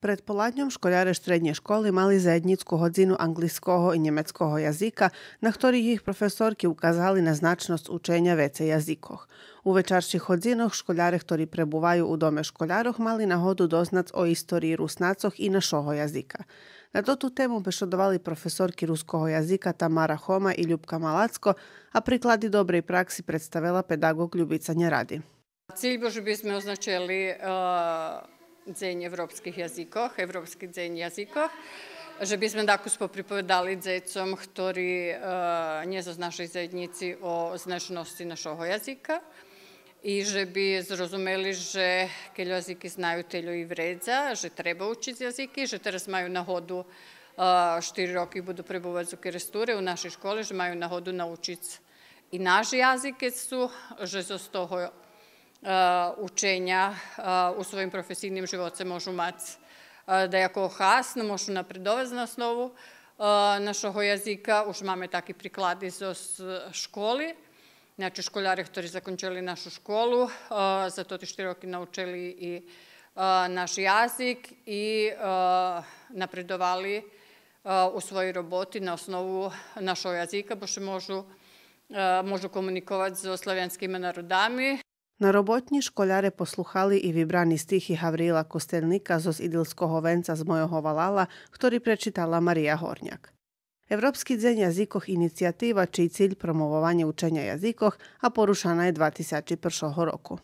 Pred poladnjom školjare štrednje škole imali zajednjicku hodzinu anglijskoho i njemeckoho jazika, na ktorih ih profesorki ukazali na značnost učenja vece jazikoh. U večarših hodzinoh školjare ktori prebuvaju u dome školjaroh mali na hodu doznac o istoriji rusnacoh i našoho jazika. Na dotu temu bešodovali profesorki ruskoho jazika Tamara Homa i Ljubka Malacko, a prikladi dobre i praksi predstavila pedagog Ljubica Njeradi. Cilj bože bismo označili učenje eh, Dzień Europejskich Jazyków, Europejski Dzień Jazyków, żebyśmy tak popripowiadali dzieciom, którzy nie z naszej zajednicy o znaczności naszego języka i żeby zrozumieli, że kiedy języki znają tyle i wredza, że trzeba uczyć języki, że teraz mają nagodu 4 roky budu prebuvati z Ukeresture u našoj školi, že imaju nahodu naučiti i naši jazyke su, že z toho Uh, učenja uh, u svojim profesijnim životce možu mac uh, da je ako has, no možu napredovati na osnovu našoho jazika. Už máme takvi priklady iz školy. Znači školjare, ktorí zakončili našu školu, za to ti štiri roky naučili i naš jazik i napredovali u svojoj roboti na osnovu našo jazika, bože možu komunikovati s slavijanskimi narodami. Na robotní školáre posluchali i vybraní stichy Havríla Kostelníka zo idilského venca z mojho Valala, ktorý prečítala Maria Horniak. Evropský deň jazykoch inicijativa čiji cilj promovovanje učenja jazikoh, a porušana je 2001. roku.